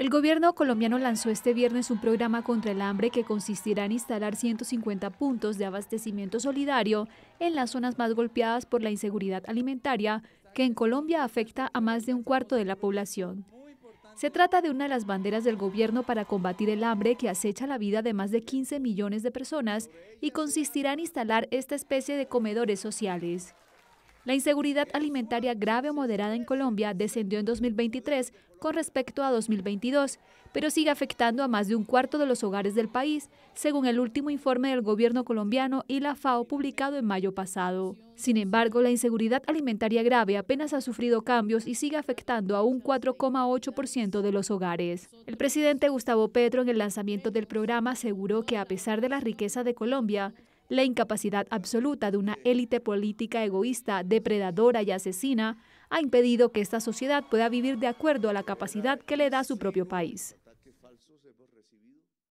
El gobierno colombiano lanzó este viernes un programa contra el hambre que consistirá en instalar 150 puntos de abastecimiento solidario en las zonas más golpeadas por la inseguridad alimentaria, que en Colombia afecta a más de un cuarto de la población. Se trata de una de las banderas del gobierno para combatir el hambre que acecha la vida de más de 15 millones de personas y consistirá en instalar esta especie de comedores sociales. La inseguridad alimentaria grave o moderada en Colombia descendió en 2023 con respecto a 2022, pero sigue afectando a más de un cuarto de los hogares del país, según el último informe del gobierno colombiano y la FAO publicado en mayo pasado. Sin embargo, la inseguridad alimentaria grave apenas ha sufrido cambios y sigue afectando a un 4,8% de los hogares. El presidente Gustavo Petro en el lanzamiento del programa aseguró que a pesar de la riqueza de Colombia, la incapacidad absoluta de una élite política egoísta, depredadora y asesina ha impedido que esta sociedad pueda vivir de acuerdo a la capacidad que le da su propio país.